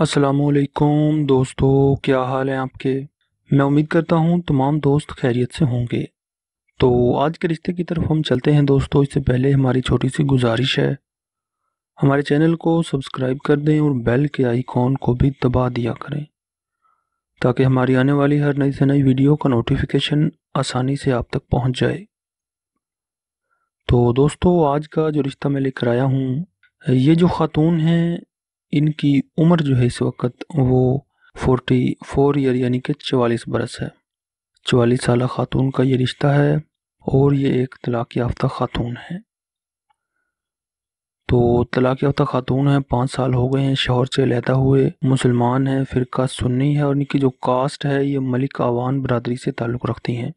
असलकुम दोस्तों क्या हाल है आपके मैं उम्मीद करता हूँ तमाम दोस्त खैरियत से होंगे तो आज के रिश्ते की तरफ हम चलते हैं दोस्तों इससे पहले हमारी छोटी सी गुजारिश है हमारे चैनल को सब्सक्राइब कर दें और बेल के आइकॉन को भी दबा दिया करें ताकि हमारी आने वाली हर नई से नई वीडियो का नोटिफिकेशन आसानी से आप तक पहुँच जाए तो दोस्तों आज का जो रिश्ता मैं लेकर आया हूँ ये जो ख़ातून हैं इनकी उम्र जो है इस वक्त वो फोर्टी फोर ईयर यानी कि चवालीस बरस है चवालीस साल खातून का ये रिश्ता है और ये एक तलाक़ याफ्ता खातून है तो तलाक़ याफ्ता खातून है पाँच साल हो गए हैं शहर से लहदा हुए मुसलमान हैं फिर सुन्नी है और इनकी जो कास्ट है ये मलिक आवान बरदरी से ताल्लुक़ रखती हैं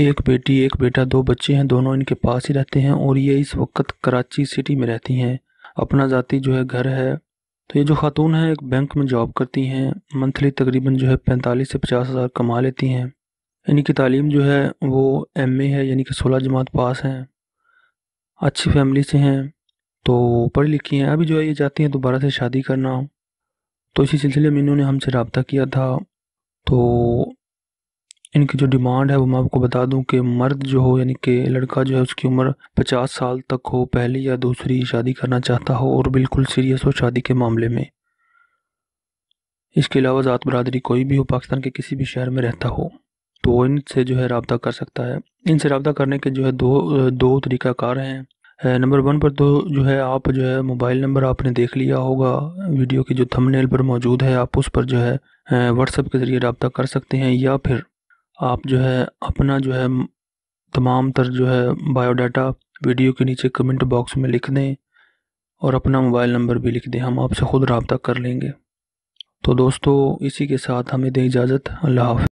एक बेटी एक बेटा दो बच्चे हैं दोनों इनके पास ही रहते हैं और ये इस वक्त कराची सिटी में रहती हैं अपना ज़ाती जो है घर है तो ये जो खातून है एक बैंक में जॉब करती हैं मंथली तकरीबन जो है पैंतालीस से पचास हज़ार कमा लेती हैं इनकी तालीम जो है वो एम ए है यानी कि सोलह जमात पास हैं अच्छी फैमिली से हैं तो पढ़ी लिखी हैं अभी जो है ये चाहती हैं दोबारा से शादी करना तो इसी सिलसिले में इन्होंने हमसे रबता किया था तो इनकी जो डिमांड है वो मैं आपको बता दूं कि मर्द जो हो यानी कि लड़का जो है उसकी उम्र पचास साल तक हो पहली या दूसरी शादी करना चाहता हो और बिल्कुल सीरियस हो शादी के मामले में इसके अलावा ज़ात बरदरी कोई भी हो पाकिस्तान के किसी भी शहर में रहता हो तो वो इनसे जो है रबता कर सकता है इनसे रबता करने के जो है दो दो तरीक़ाकार हैं नंबर वन पर तो जो है आप जो है मोबाइल नंबर आपने देख लिया होगा वीडियो की जो थंबनेल पर मौजूद है आप उस पर जो है व्हाट्सएप के ज़रिए रबता कर सकते हैं या फिर आप जो है अपना जो है तमाम तर जो है बायोडाटा वीडियो के नीचे कमेंट बॉक्स में लिख दें और अपना मोबाइल नंबर भी लिख दें हम आपसे ख़ुद रबता कर लेंगे तो दोस्तों इसी के साथ हमें दें इजाज़त अल्लाह